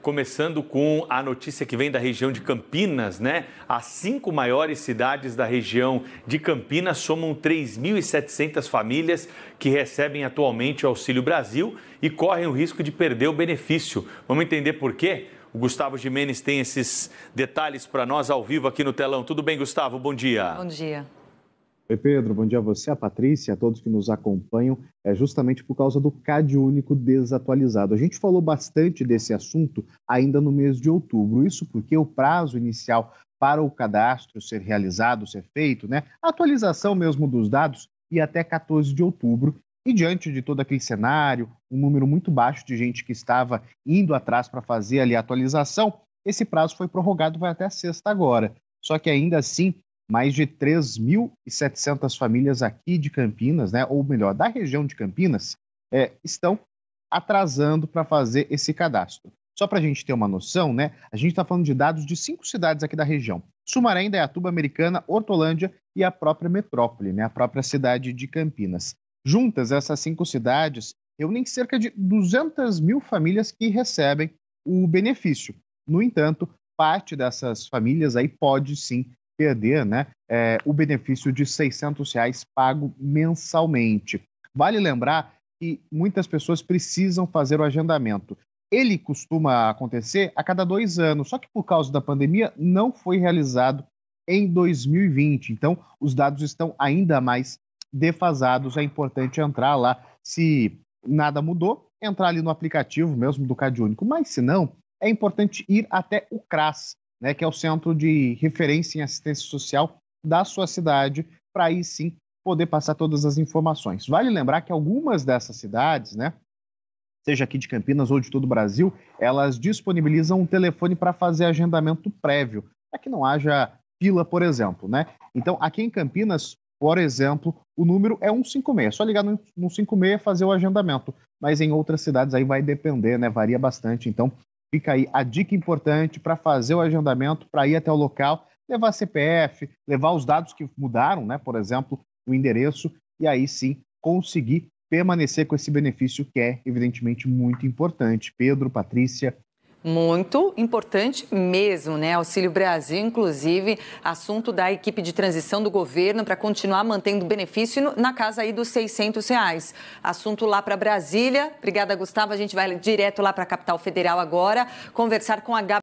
começando com a notícia que vem da região de Campinas, né? As cinco maiores cidades da região de Campinas somam 3.700 famílias que recebem atualmente o Auxílio Brasil e correm o risco de perder o benefício. Vamos entender por quê? O Gustavo Jimenez tem esses detalhes para nós ao vivo aqui no telão. Tudo bem, Gustavo? Bom dia. Bom dia. Oi, Pedro, bom dia a você, a Patrícia, a todos que nos acompanham, é justamente por causa do CAD único desatualizado. A gente falou bastante desse assunto ainda no mês de outubro, isso porque o prazo inicial para o cadastro ser realizado, ser feito, né, a atualização mesmo dos dados, e até 14 de outubro. E diante de todo aquele cenário, um número muito baixo de gente que estava indo atrás para fazer ali a atualização, esse prazo foi prorrogado, vai até sexta agora. Só que ainda assim, mais de 3.700 famílias aqui de Campinas, né, ou melhor, da região de Campinas, é, estão atrasando para fazer esse cadastro. Só para a gente ter uma noção, né, a gente está falando de dados de cinco cidades aqui da região: Sumaré, Indaiatuba, Americana, Hortolândia e a própria metrópole, né, a própria cidade de Campinas. Juntas, essas cinco cidades reúnem cerca de 200 mil famílias que recebem o benefício. No entanto, parte dessas famílias aí pode sim perder né, é, o benefício de 600 reais pago mensalmente. Vale lembrar que muitas pessoas precisam fazer o agendamento. Ele costuma acontecer a cada dois anos, só que por causa da pandemia não foi realizado em 2020. Então, os dados estão ainda mais defasados. É importante entrar lá. Se nada mudou, entrar ali no aplicativo mesmo do Cade Único. Mas se não, é importante ir até o CRAS, né, que é o centro de referência em assistência social da sua cidade, para aí sim poder passar todas as informações. Vale lembrar que algumas dessas cidades, né, seja aqui de Campinas ou de todo o Brasil, elas disponibilizam um telefone para fazer agendamento prévio, para que não haja fila, por exemplo, né? Então, aqui em Campinas, por exemplo, o número é 156. É só ligar no 156 e fazer o agendamento. Mas em outras cidades aí vai depender, né? Varia bastante, então, Fica aí a dica importante para fazer o agendamento, para ir até o local, levar CPF, levar os dados que mudaram, né? Por exemplo, o endereço, e aí sim conseguir permanecer com esse benefício que é, evidentemente, muito importante. Pedro, Patrícia, muito importante mesmo, né? Auxílio Brasil, inclusive, assunto da equipe de transição do governo para continuar mantendo o benefício na casa aí dos 600 reais. Assunto lá para Brasília. Obrigada, Gustavo. A gente vai direto lá para a capital federal agora conversar com a Gabi.